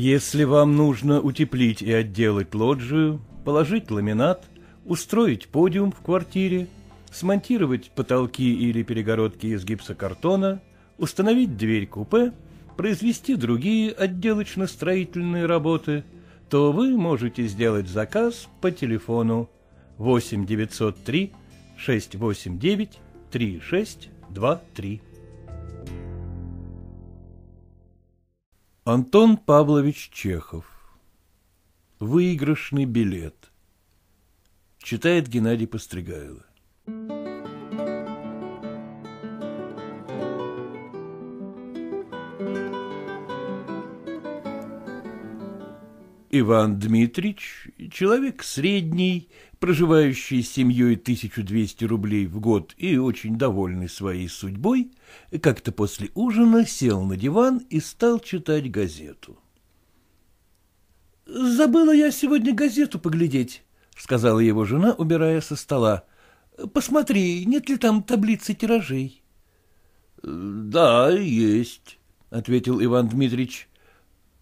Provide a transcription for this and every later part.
Если вам нужно утеплить и отделать лоджию, положить ламинат, устроить подиум в квартире, смонтировать потолки или перегородки из гипсокартона, установить дверь-купе, произвести другие отделочно-строительные работы, то вы можете сделать заказ по телефону 8 903 689 3623. Антон Павлович Чехов «Выигрышный билет» Читает Геннадий Постригайло Иван Дмитрич, человек средний, проживающий с семьей 1200 рублей в год и очень довольный своей судьбой, как-то после ужина сел на диван и стал читать газету. «Забыла я сегодня газету поглядеть», — сказала его жена, убирая со стола. «Посмотри, нет ли там таблицы тиражей?» «Да, есть», — ответил Иван Дмитрич.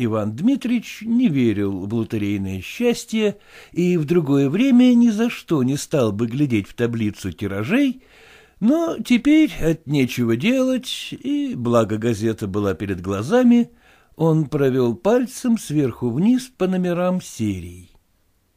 Иван Дмитрич не верил в лотерейное счастье и в другое время ни за что не стал бы глядеть в таблицу тиражей, но теперь от нечего делать, и, благо газета была перед глазами, он провел пальцем сверху вниз по номерам серий.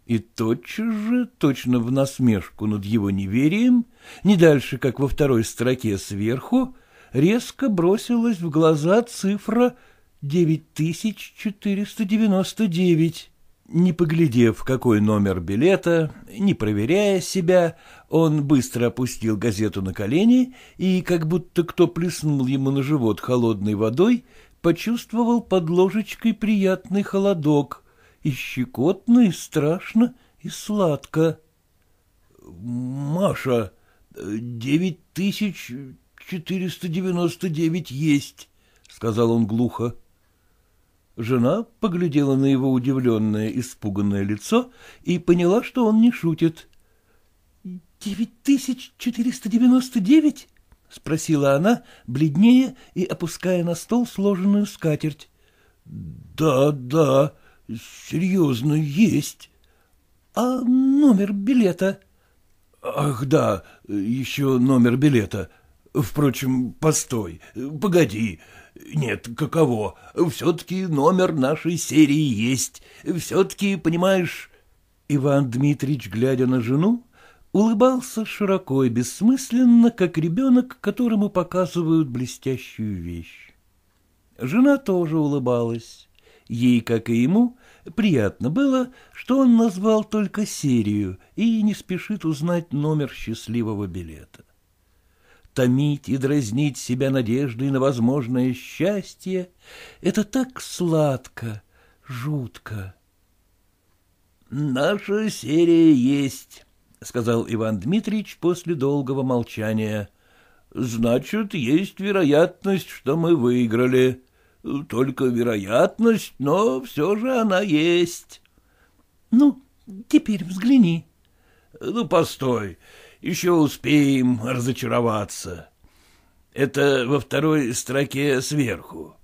И тотчас же, точно в насмешку над его неверием, не дальше, как во второй строке сверху, резко бросилась в глаза цифра — 9499. Не поглядев, какой номер билета, не проверяя себя, он быстро опустил газету на колени и, как будто кто плеснул ему на живот холодной водой, почувствовал под ложечкой приятный холодок, и щекотно, и страшно, и сладко. — Маша, девять тысяч четыреста девяносто девять есть, — сказал он глухо. Жена поглядела на его удивленное, испуганное лицо и поняла, что он не шутит. «Девять тысяч четыреста девяносто девять?» — спросила она, бледнее и опуская на стол сложенную скатерть. «Да, да, серьезно, есть». «А номер билета?» «Ах, да, еще номер билета. Впрочем, постой, погоди. Нет, каково, все-таки номер нашей серии есть, все-таки, понимаешь... Иван Дмитрич, глядя на жену, улыбался широко и бессмысленно, как ребенок, которому показывают блестящую вещь. Жена тоже улыбалась. Ей, как и ему, приятно было, что он назвал только серию и не спешит узнать номер счастливого билета томить и дразнить себя надеждой на возможное счастье, это так сладко, жутко. «Наша серия есть», — сказал Иван Дмитрич после долгого молчания. «Значит, есть вероятность, что мы выиграли. Только вероятность, но все же она есть». «Ну, теперь взгляни». «Ну, постой еще успеем разочароваться. Это во второй строке сверху.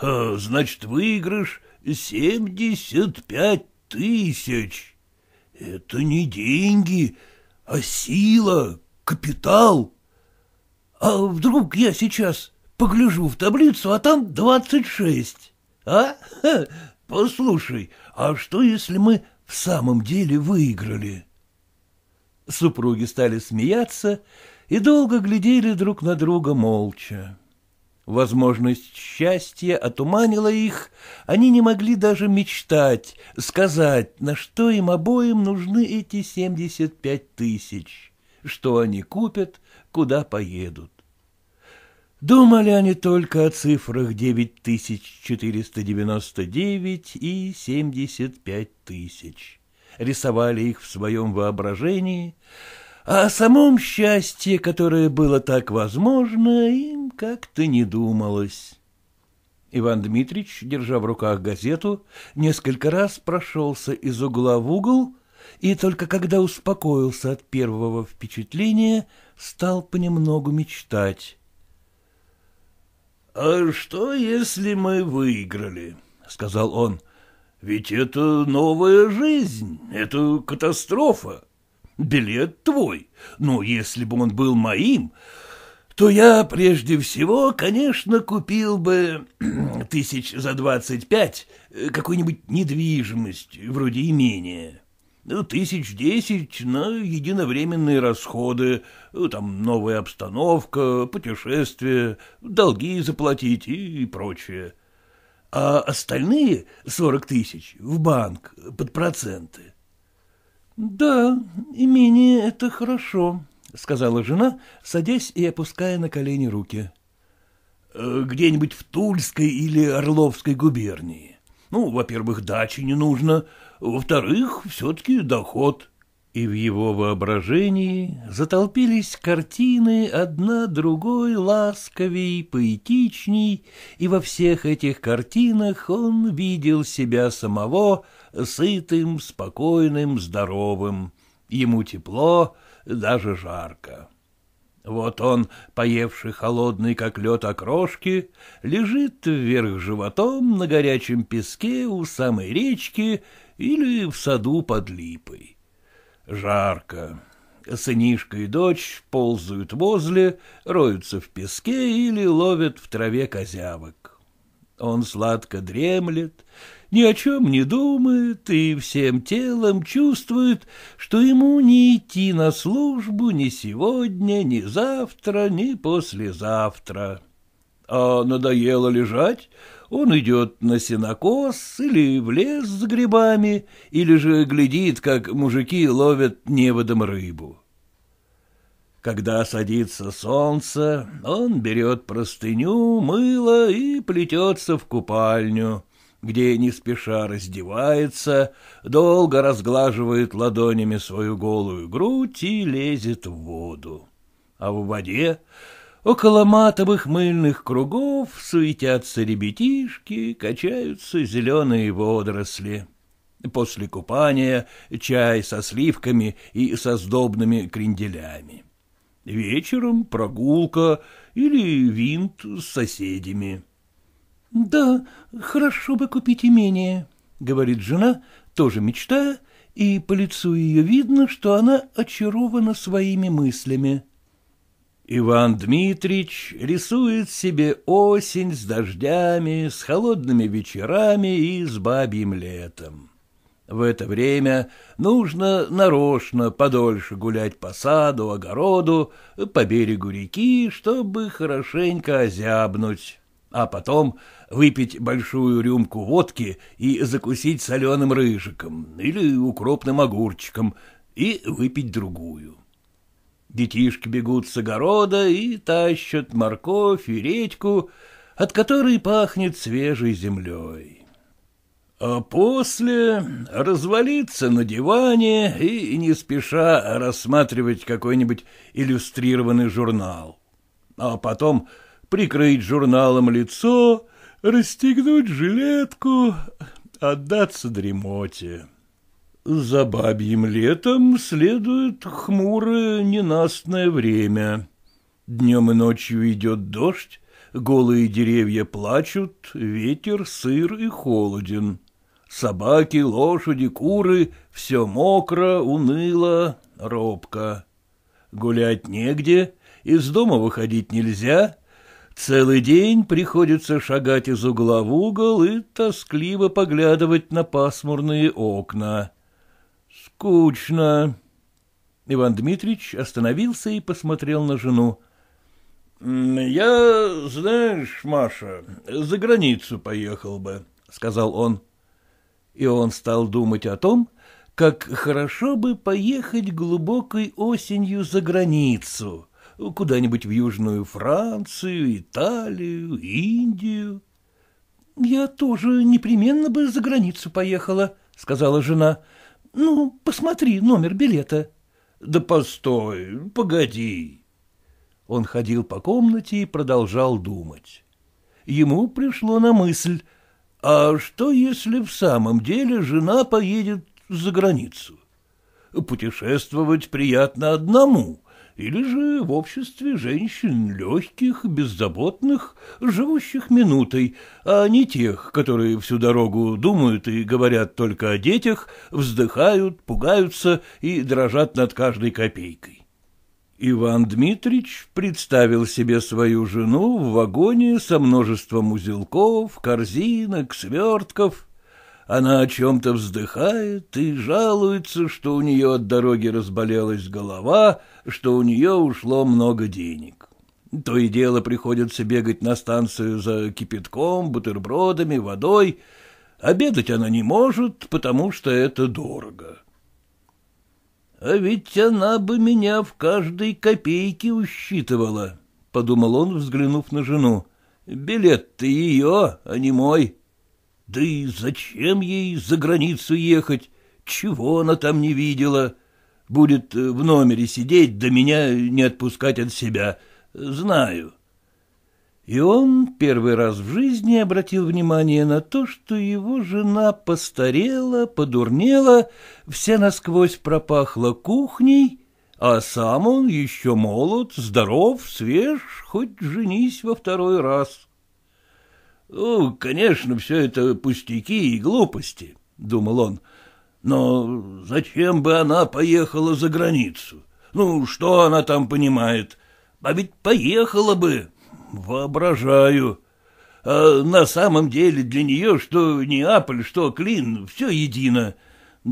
А, значит, выигрыш семьдесят пять тысяч. Это не деньги, а сила, капитал. А вдруг я сейчас погляжу в таблицу, а там двадцать шесть? А? Ха, послушай, а что, если мы в самом деле выиграли? — Супруги стали смеяться и долго глядели друг на друга молча. Возможность счастья отуманила их, они не могли даже мечтать, сказать, на что им обоим нужны эти семьдесят пять тысяч, что они купят, куда поедут. Думали они только о цифрах девять тысяч четыреста девяносто девять и семьдесят пять тысяч рисовали их в своем воображении, а о самом счастье, которое было так возможно, им как-то не думалось. Иван Дмитрич, держа в руках газету, несколько раз прошелся из угла в угол, и только когда успокоился от первого впечатления, стал понемногу мечтать. — А что, если мы выиграли? — сказал он. Ведь это новая жизнь, это катастрофа. Билет твой, но если бы он был моим, то я прежде всего, конечно, купил бы тысяч за двадцать пять э, какую-нибудь недвижимость, вроде имения. Ну, тысяч десять на единовременные расходы, ну, там новая обстановка, путешествия, долги заплатить и прочее а остальные сорок тысяч в банк под проценты. — Да, имение — это хорошо, — сказала жена, садясь и опуская на колени руки. «Э, — Где-нибудь в Тульской или Орловской губернии. Ну, во-первых, дачи не нужно, во-вторых, все-таки доход и в его воображении затолпились картины одна другой ласковей, поэтичней, и во всех этих картинах он видел себя самого сытым, спокойным, здоровым. Ему тепло, даже жарко. Вот он, поевший холодный, как лед окрошки, лежит вверх животом на горячем песке у самой речки или в саду под липой. Жарко. Сынишка и дочь ползают возле, роются в песке или ловят в траве козявок. Он сладко дремлет, ни о чем не думает и всем телом чувствует, что ему не идти на службу ни сегодня, ни завтра, ни послезавтра. А надоело лежать, он идет на сенокос или в лес за грибами, или же глядит, как мужики ловят неводом рыбу. Когда садится солнце, он берет простыню, мыло и плетется в купальню, где не спеша раздевается, долго разглаживает ладонями свою голую грудь и лезет в воду. А в воде Около матовых мыльных кругов суетятся ребятишки, качаются зеленые водоросли. После купания чай со сливками и со сдобными кренделями. Вечером прогулка или винт с соседями. — Да, хорошо бы купить имение, — говорит жена, тоже мечтая, и по лицу ее видно, что она очарована своими мыслями. — Иван Дмитрич рисует себе осень с дождями, с холодными вечерами и с бабьим летом. В это время нужно нарочно подольше гулять по саду, огороду, по берегу реки, чтобы хорошенько озябнуть, а потом выпить большую рюмку водки и закусить соленым рыжиком или укропным огурчиком и выпить другую. Детишки бегут с огорода и тащат морковь и редьку, от которой пахнет свежей землей. А после развалиться на диване и не спеша рассматривать какой-нибудь иллюстрированный журнал. А потом прикрыть журналом лицо, расстегнуть жилетку, отдаться дремоте за бабьим летом следует хмурое ненастное время. Днем и ночью идет дождь, голые деревья плачут, ветер сыр и холоден. Собаки, лошади, куры — все мокро, уныло, робко. Гулять негде, из дома выходить нельзя. Целый день приходится шагать из угла в угол и тоскливо поглядывать на пасмурные окна. Скучно. Иван Дмитрич остановился и посмотрел на жену. — Я, знаешь, Маша, за границу поехал бы, — сказал он. И он стал думать о том, как хорошо бы поехать глубокой осенью за границу, куда-нибудь в Южную Францию, Италию, Индию. — Я тоже непременно бы за границу поехала, — сказала жена, — ну, посмотри номер билета. Да постой, погоди. Он ходил по комнате и продолжал думать. Ему пришло на мысль, а что, если в самом деле жена поедет за границу? Путешествовать приятно одному, или же в обществе женщин легких, беззаботных, живущих минутой, а не тех, которые всю дорогу думают и говорят только о детях, вздыхают, пугаются и дрожат над каждой копейкой. Иван Дмитрич представил себе свою жену в вагоне со множеством узелков, корзинок, свертков — она о чем-то вздыхает и жалуется, что у нее от дороги разболелась голова, что у нее ушло много денег. То и дело приходится бегать на станцию за кипятком, бутербродами, водой. Обедать она не может, потому что это дорого. — А ведь она бы меня в каждой копейке усчитывала, — подумал он, взглянув на жену. — Билет-то ее, а не мой. Да и зачем ей за границу ехать? Чего она там не видела? Будет э, в номере сидеть, да меня не отпускать от себя. Знаю. И он первый раз в жизни обратил внимание на то, что его жена постарела, подурнела, вся насквозь пропахла кухней, а сам он еще молод, здоров, свеж, хоть женись во второй раз. «Ну, конечно, все это пустяки и глупости», — думал он. «Но зачем бы она поехала за границу? Ну, что она там понимает? А ведь поехала бы, воображаю. А на самом деле для нее что Неаполь, что Клин, все едино.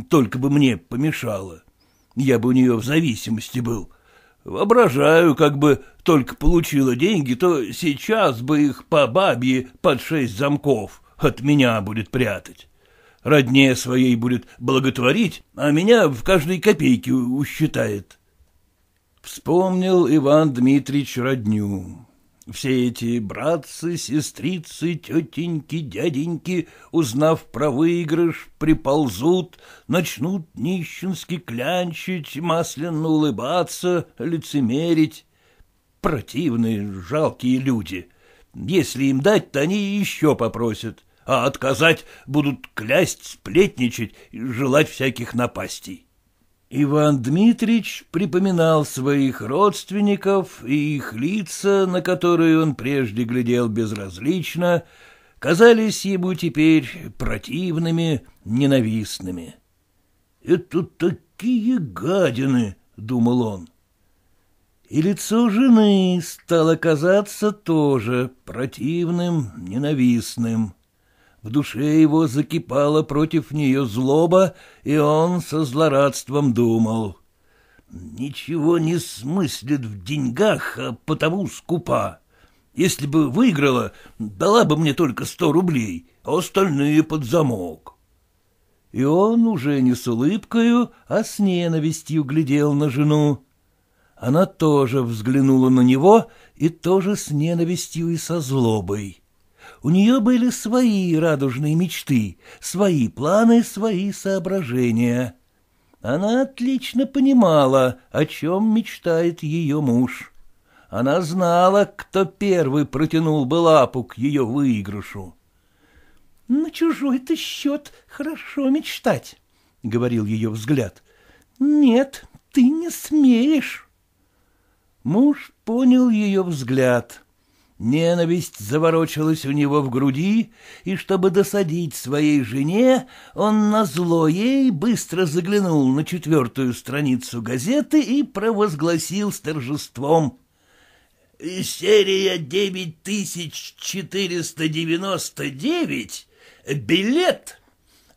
Только бы мне помешало. Я бы у нее в зависимости был. Воображаю, как бы только получила деньги, то сейчас бы их по бабье под шесть замков от меня будет прятать. Родне своей будет благотворить, а меня в каждой копейке усчитает. Вспомнил Иван Дмитриевич родню. Все эти братцы, сестрицы, тетеньки, дяденьки, узнав про выигрыш, приползут, начнут нищенски клянчить, масляно улыбаться, лицемерить. Противные, жалкие люди. Если им дать, то они еще попросят, а отказать будут клясть, сплетничать и желать всяких напастей. Иван Дмитрич припоминал своих родственников и их лица, на которые он прежде глядел безразлично, казались ему теперь противными, ненавистными. «Это такие гадины!» — думал он. И лицо жены стало казаться тоже противным, ненавистным. В душе его закипала против нее злоба, и он со злорадством думал. «Ничего не смыслит в деньгах, а потому скупа. Если бы выиграла, дала бы мне только сто рублей, а остальные под замок». И он уже не с улыбкою, а с ненавистью глядел на жену. Она тоже взглянула на него и тоже с ненавистью и со злобой у нее были свои радужные мечты, свои планы, свои соображения. Она отлично понимала, о чем мечтает ее муж. Она знала, кто первый протянул бы лапу к ее выигрышу. — На чужой-то счет хорошо мечтать, — говорил ее взгляд. — Нет, ты не смеешь. Муж понял ее взгляд. Ненависть заворочилась у него в груди, и, чтобы досадить своей жене, он на зло ей быстро заглянул на четвертую страницу газеты и провозгласил с торжеством. «Серия 9499, билет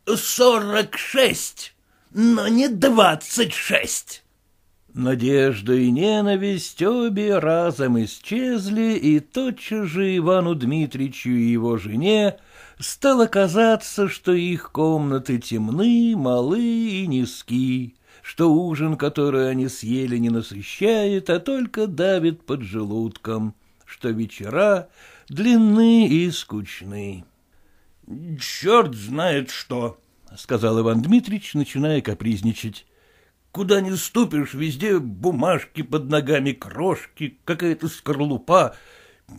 46, но не 26». Надежда и ненависть обе разом исчезли, и тотчас же Ивану Дмитричу и его жене стало казаться, что их комнаты темны, малы и низки, что ужин, который они съели, не насыщает, а только давит под желудком, что вечера длинны и скучны. — Черт знает что! — сказал Иван Дмитрич, начиная капризничать. Куда ни ступишь, везде бумажки под ногами, крошки, какая-то скорлупа.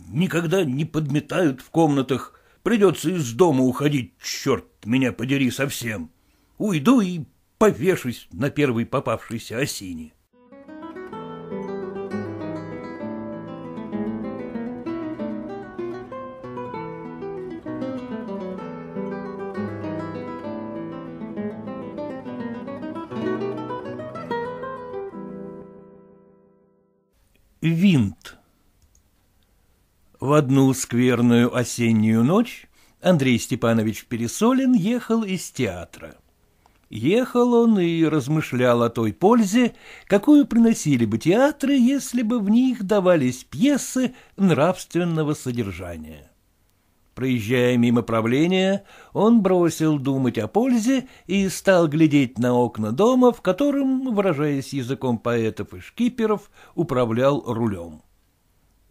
Никогда не подметают в комнатах. Придется из дома уходить, черт меня подери совсем. Уйду и повешусь на первой попавшейся осине. одну скверную осеннюю ночь Андрей Степанович Пересолин ехал из театра. Ехал он и размышлял о той пользе, какую приносили бы театры, если бы в них давались пьесы нравственного содержания. Проезжая мимо правления, он бросил думать о пользе и стал глядеть на окна дома, в котором, выражаясь языком поэтов и шкиперов, управлял рулем.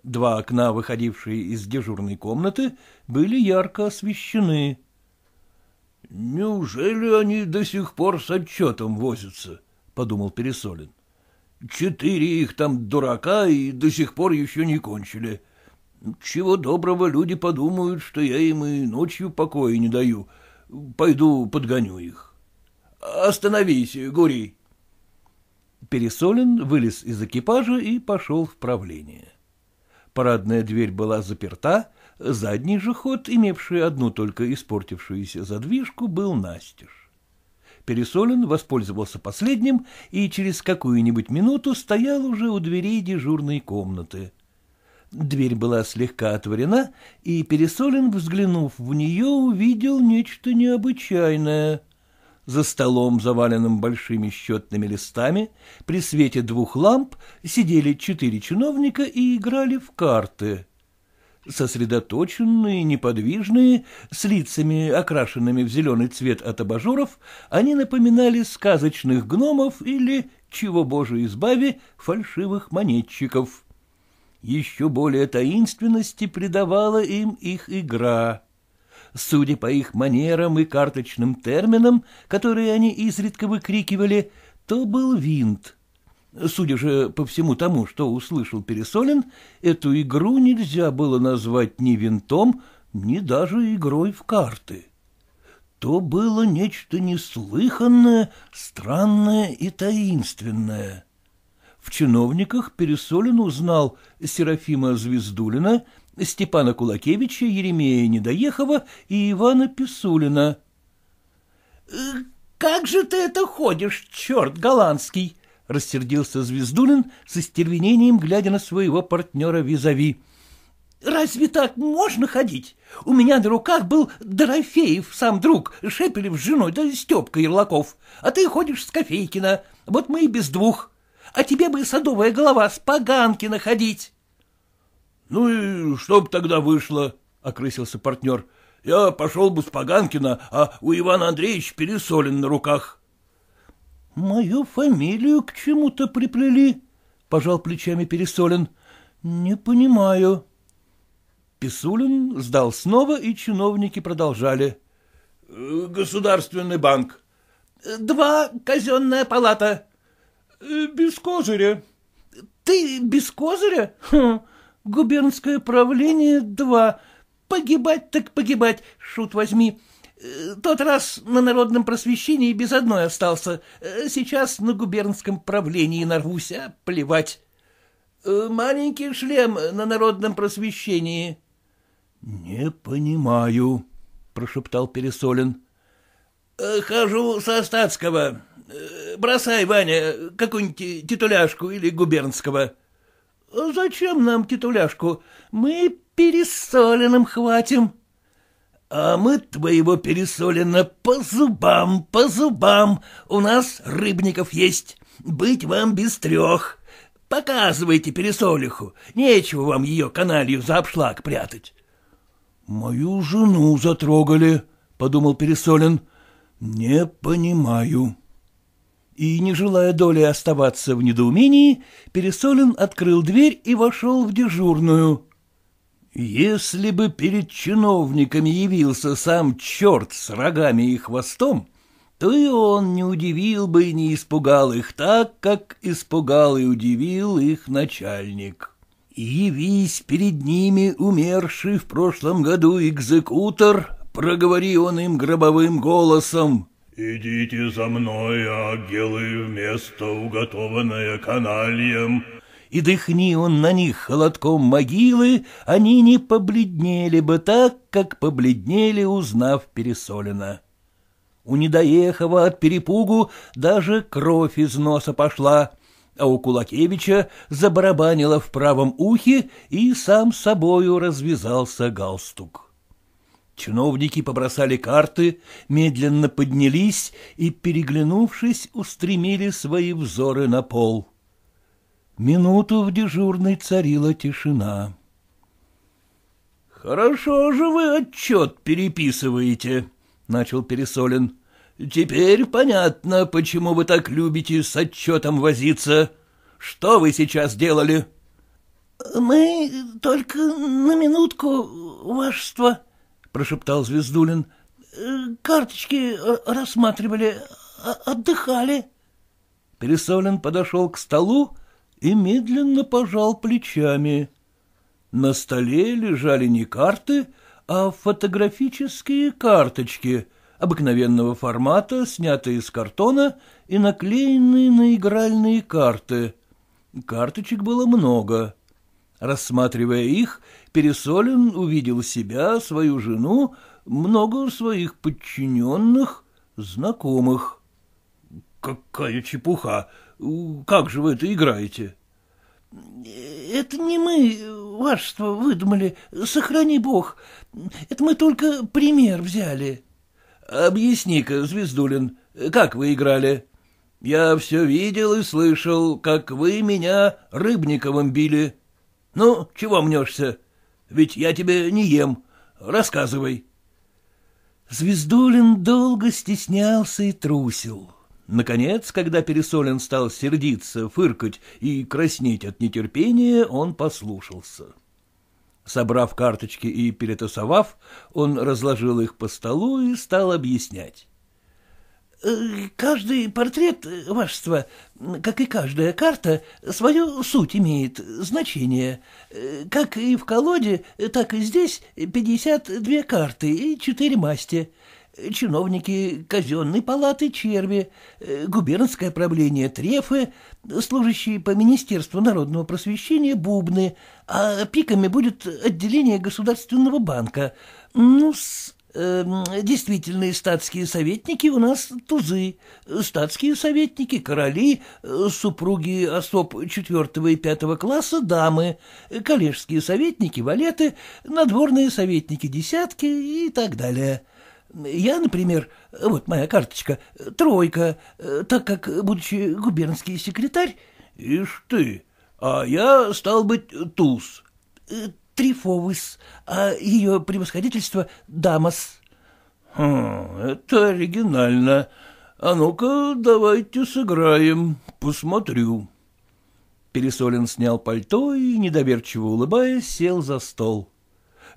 Два окна, выходившие из дежурной комнаты, были ярко освещены. — Неужели они до сих пор с отчетом возятся? — подумал Пересолин. — Четыре их там дурака и до сих пор еще не кончили. Чего доброго люди подумают, что я им и ночью покоя не даю. Пойду подгоню их. — Остановись, Гурий! Пересолин вылез из экипажа и пошел в правление парадная дверь была заперта, задний же ход, имевший одну только испортившуюся задвижку, был настежь. Пересолин воспользовался последним и через какую-нибудь минуту стоял уже у дверей дежурной комнаты. Дверь была слегка отворена, и Пересолин, взглянув в нее, увидел нечто необычайное — за столом, заваленным большими счетными листами, при свете двух ламп сидели четыре чиновника и играли в карты. Сосредоточенные, неподвижные, с лицами, окрашенными в зеленый цвет от абажуров, они напоминали сказочных гномов или, чего боже избави, фальшивых монетчиков. Еще более таинственности придавала им их игра судя по их манерам и карточным терминам, которые они изредка выкрикивали, то был винт. Судя же по всему тому, что услышал Пересолин, эту игру нельзя было назвать ни винтом, ни даже игрой в карты. То было нечто неслыханное, странное и таинственное. В чиновниках Пересолин узнал Серафима Звездулина — Степана Кулакевича, Еремея Недоехова и Ивана Писулина. «Э, — Как же ты это ходишь, черт голландский? — рассердился Звездулин с истервенением, глядя на своего партнера визави. — Разве так можно ходить? У меня на руках был Дорофеев, сам друг, Шепелев с женой, да Степка Ярлаков. А ты ходишь с Кофейкина. Вот мы и без двух. А тебе бы садовая голова с поганки находить. Ну и что бы тогда вышло? — окрысился партнер. — Я пошел бы с Паганкина, а у Ивана Андреевича пересолен на руках. — Мою фамилию к чему-то приплели, — пожал плечами Пересолин. — Не понимаю. Писулин сдал снова, и чиновники продолжали. — Государственный банк. — Два, казенная палата. — Без козыря. — Ты без козыря? Хм. Губернское правление — два. Погибать так погибать, шут возьми. Э, тот раз на народном просвещении без одной остался. Э, сейчас на губернском правлении нарвусь, а плевать. Э, маленький шлем на народном просвещении. — Не понимаю, — прошептал Пересолин. — Хожу со статского. Бросай, Ваня, какую-нибудь титуляшку или губернского. — Зачем нам титуляшку? Мы пересоленным хватим. — А мы твоего пересолена по зубам, по зубам. У нас рыбников есть. Быть вам без трех. Показывайте пересолиху. Нечего вам ее каналью за обшлаг прятать. — Мою жену затрогали, — подумал пересолен. Не понимаю. И, не желая доли оставаться в недоумении, Пересолин открыл дверь и вошел в дежурную. Если бы перед чиновниками явился сам черт с рогами и хвостом, то и он не удивил бы и не испугал их так, как испугал и удивил их начальник. И явись перед ними умерший в прошлом году экзекутор, проговори он им гробовым голосом. «Идите за мной, агелы, вместо место, уготованное канальем!» И дыхни он на них холодком могилы, они не побледнели бы так, как побледнели, узнав пересолено. У Недоехова от перепугу даже кровь из носа пошла, а у Кулакевича забарабанило в правом ухе и сам собою развязался галстук. Чиновники побросали карты, медленно поднялись и, переглянувшись, устремили свои взоры на пол. Минуту в дежурной царила тишина. — Хорошо же вы отчет переписываете, — начал Пересолин. — Теперь понятно, почему вы так любите с отчетом возиться. Что вы сейчас делали? — Мы только на минутку, вашество, — прошептал Звездулин. «Э, — Карточки э, рассматривали, а, отдыхали. Пересолин подошел к столу и медленно пожал плечами. На столе лежали не карты, а фотографические карточки обыкновенного формата, снятые из картона и наклеенные на игральные карты. Карточек было много. Рассматривая их, Пересолин увидел себя, свою жену, много своих подчиненных, знакомых. «Какая чепуха! Как же вы это играете?» «Это не мы, вашество, выдумали. Сохрани бог. Это мы только пример взяли». «Объясни-ка, Звездулин, как вы играли? Я все видел и слышал, как вы меня Рыбниковым били». Ну, чего мнешься? Ведь я тебе не ем. Рассказывай. Звездулин долго стеснялся и трусил. Наконец, когда Пересолин стал сердиться, фыркать и краснеть от нетерпения, он послушался. Собрав карточки и перетасовав, он разложил их по столу и стал объяснять. Э, каждый портрет, э, вашество, как и каждая карта, свою суть имеет, значение. Э, как и в колоде, так и здесь 52 карты и 4 масти. Чиновники казенной палаты черви, губернское правление трефы, служащие по Министерству народного просвещения бубны, а пиками будет отделение Государственного банка. Ну, с Э, действительные статские советники у нас тузы, статские советники, короли, э, супруги особ четвертого и пятого класса — дамы, коллежские советники — валеты, надворные советники — десятки и так далее. Я, например, вот моя карточка, тройка, э, так как, будучи губернский секретарь... — Ишь ты, а я, стал быть, туз. Э, Трифовыс, а ее превосходительство — Дамас. Хм, — Это оригинально. А ну-ка, давайте сыграем, посмотрю. Пересолин снял пальто и, недоверчиво улыбаясь, сел за стол.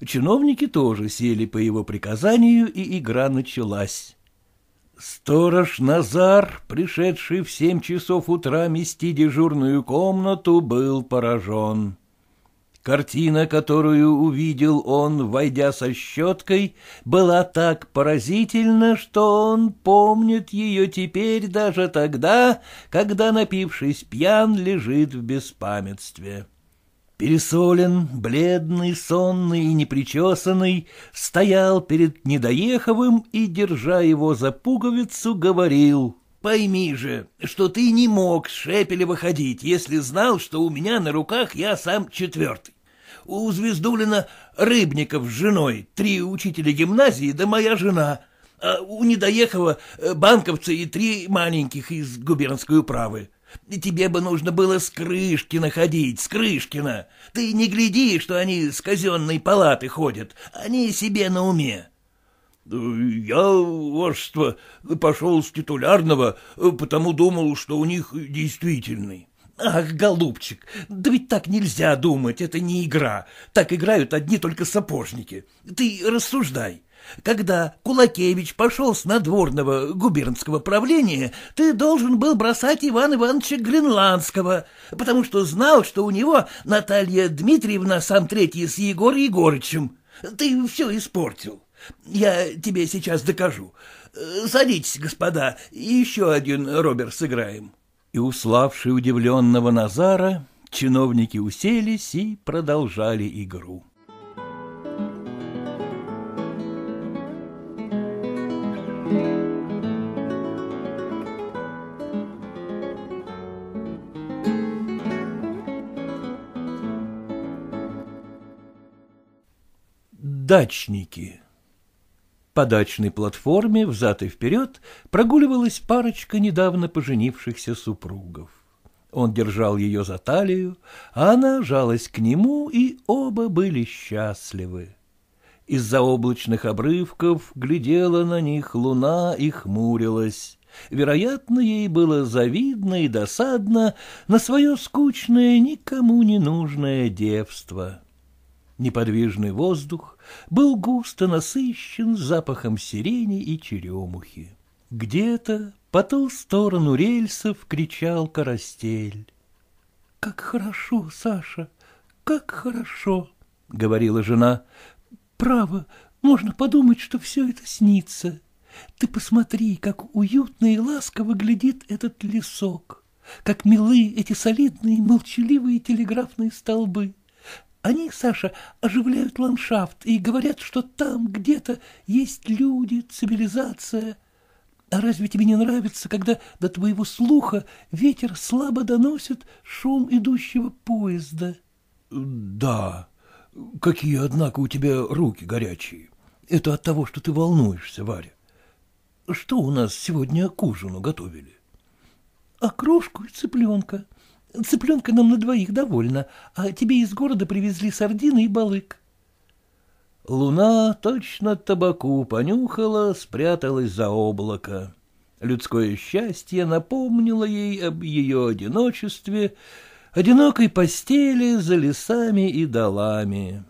Чиновники тоже сели по его приказанию, и игра началась. Сторож Назар, пришедший в семь часов утра мести дежурную комнату, был поражен. Картина, которую увидел он, войдя со щеткой, была так поразительна, что он помнит ее теперь даже тогда, когда, напившись пьян, лежит в беспамятстве. Пересолен, бледный, сонный и непричесанный, стоял перед Недоеховым и, держа его за пуговицу, говорил — Пойми же, что ты не мог с шепеля выходить, если знал, что у меня на руках я сам четвертый у Звездулина Рыбников с женой, три учителя гимназии да моя жена, а у Недоехова э, банковцы и три маленьких из губернской управы. Тебе бы нужно было с Крышкина ходить, с Крышкина. Ты не гляди, что они с казенной палаты ходят, они себе на уме. Я, вожество, пошел с титулярного, э, потому думал, что у них действительный. Ах, голубчик, да ведь так нельзя думать, это не игра. Так играют одни только сапожники. Ты рассуждай. Когда Кулакевич пошел с надворного губернского правления, ты должен был бросать Ивана Ивановича Гренландского, потому что знал, что у него Наталья Дмитриевна сам третий с Егором Егорычем. Ты все испортил. Я тебе сейчас докажу. Э, садитесь, господа, еще один Роберт сыграем. И, уславший удивленного Назара, чиновники уселись и продолжали игру. Дачники по дачной платформе взад и вперед прогуливалась парочка недавно поженившихся супругов. Он держал ее за талию, а она жалась к нему, и оба были счастливы. Из-за облачных обрывков глядела на них луна и хмурилась. Вероятно, ей было завидно и досадно на свое скучное, никому не нужное девство. Неподвижный воздух был густо насыщен запахом сирени и черемухи. Где-то по ту сторону рельсов кричал карастель. — Как хорошо, Саша, как хорошо, — говорила жена. — Право, можно подумать, что все это снится. Ты посмотри, как уютно и ласково глядит этот лесок, как милы эти солидные молчаливые телеграфные столбы. Они, Саша, оживляют ландшафт и говорят, что там где-то есть люди, цивилизация. А разве тебе не нравится, когда до твоего слуха ветер слабо доносит шум идущего поезда? — Да. Какие, однако, у тебя руки горячие. Это от того, что ты волнуешься, Варя. Что у нас сегодня к ужину готовили? — Окрошку и цыпленка. Цыпленка нам на двоих довольно, а тебе из города привезли сардины и балык. Луна точно табаку понюхала, спряталась за облако. Людское счастье напомнило ей об ее одиночестве, одинокой постели за лесами и долами.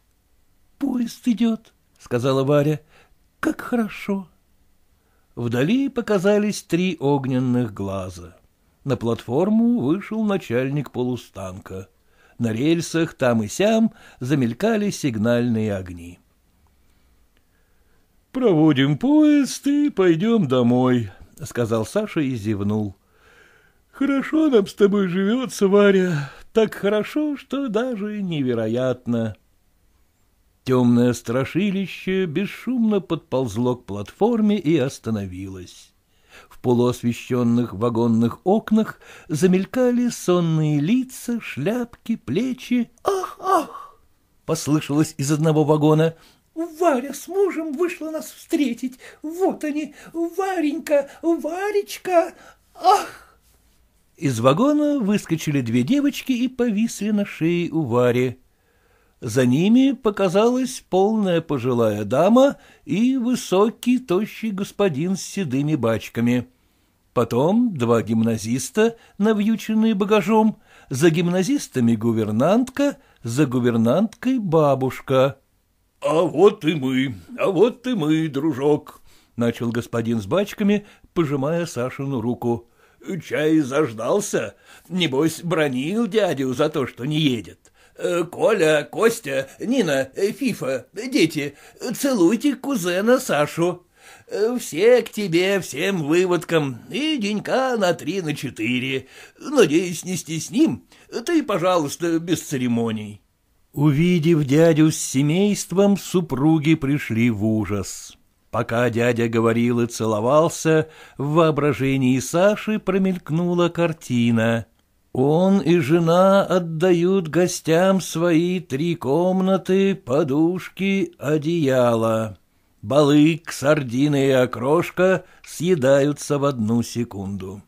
— Поезд идет, — сказала Варя, — как хорошо. Вдали показались три огненных глаза. — на платформу вышел начальник полустанка. На рельсах там и сям замелькали сигнальные огни. «Проводим поезд и пойдем домой», — сказал Саша и зевнул. «Хорошо нам с тобой живется, Варя, так хорошо, что даже невероятно». Темное страшилище бесшумно подползло к платформе и остановилось полуосвещенных вагонных окнах замелькали сонные лица, шляпки, плечи. «Ах, ах!» — послышалось из одного вагона. «Варя с мужем вышла нас встретить. Вот они, Варенька, Варечка! Ах!» Из вагона выскочили две девочки и повисли на шее у Вари. За ними показалась полная пожилая дама и высокий, тощий господин с седыми бачками. Потом два гимназиста, навьюченные багажом, за гимназистами гувернантка, за гувернанткой бабушка. — А вот и мы, а вот и мы, дружок, — начал господин с бачками, пожимая Сашину руку. — Чай заждался? Небось, бронил дядю за то, что не едет. Э, Коля, Костя, Нина, э, Фифа, дети, целуйте кузена Сашу. Э, все к тебе, всем выводкам, и денька на три, на четыре. Надеюсь, не стесним. Ты, пожалуйста, без церемоний. Увидев дядю с семейством, супруги пришли в ужас. Пока дядя говорил и целовался, в воображении Саши промелькнула картина — он и жена отдают гостям свои три комнаты, подушки, одеяло. Балык, сардины и окрошка съедаются в одну секунду.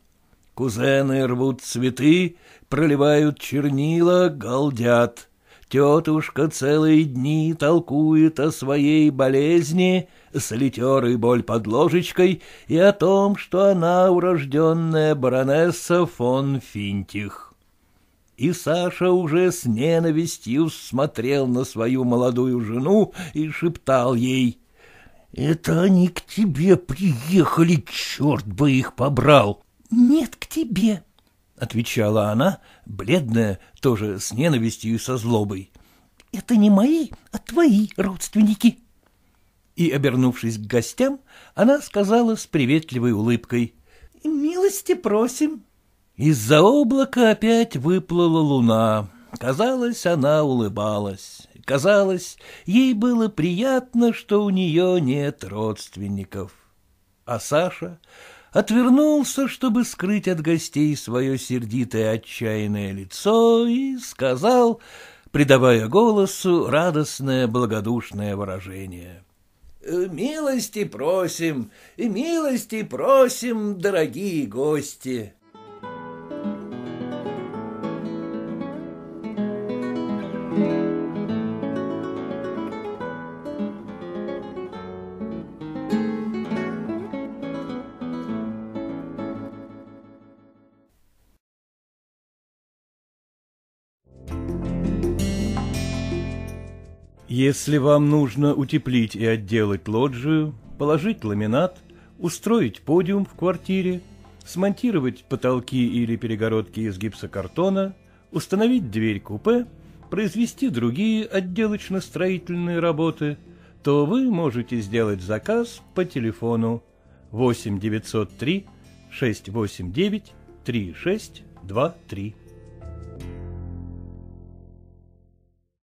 Кузены рвут цветы, проливают чернила, голдят. Тетушка целые дни толкует о своей болезни, с и боль под ложечкой, и о том, что она урожденная баронесса фон Финтих. И Саша уже с ненавистью смотрел на свою молодую жену и шептал ей. — Это они к тебе приехали, черт бы их побрал! — Нет, к тебе, — отвечала она, бледная, тоже с ненавистью и со злобой. — Это не мои, а твои родственники. И, обернувшись к гостям, она сказала с приветливой улыбкой. — Милости просим. Из-за облака опять выплыла луна. Казалось, она улыбалась. Казалось, ей было приятно, что у нее нет родственников. А Саша, отвернулся, чтобы скрыть от гостей свое сердитое отчаянное лицо, и сказал, придавая голосу радостное благодушное выражение. «Э, «Милости просим, милости просим, дорогие гости!» Если вам нужно утеплить и отделать лоджию, положить ламинат, устроить подиум в квартире, смонтировать потолки или перегородки из гипсокартона, установить дверь-купе, произвести другие отделочно-строительные работы, то вы можете сделать заказ по телефону 8 903 689 3623.